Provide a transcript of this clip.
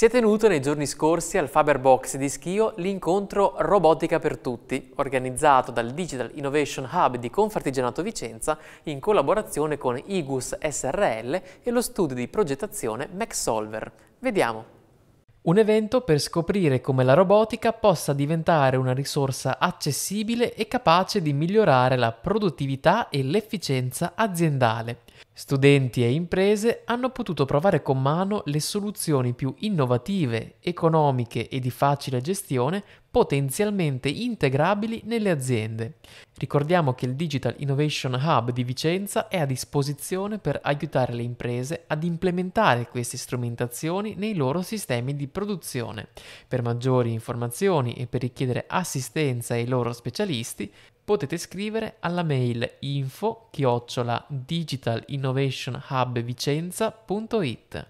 Si è tenuto nei giorni scorsi al Faber Box di Schio l'incontro Robotica per Tutti, organizzato dal Digital Innovation Hub di Confartigianato Vicenza in collaborazione con IGUS SRL e lo studio di progettazione MacSolver. Vediamo. Un evento per scoprire come la robotica possa diventare una risorsa accessibile e capace di migliorare la produttività e l'efficienza aziendale. Studenti e imprese hanno potuto provare con mano le soluzioni più innovative, economiche e di facile gestione potenzialmente integrabili nelle aziende. Ricordiamo che il Digital Innovation Hub di Vicenza è a disposizione per aiutare le imprese ad implementare queste strumentazioni nei loro sistemi di produzione. Per maggiori informazioni e per richiedere assistenza ai loro specialisti, potete scrivere alla mail info chiocciola digitalinnovationhubvicenza.it.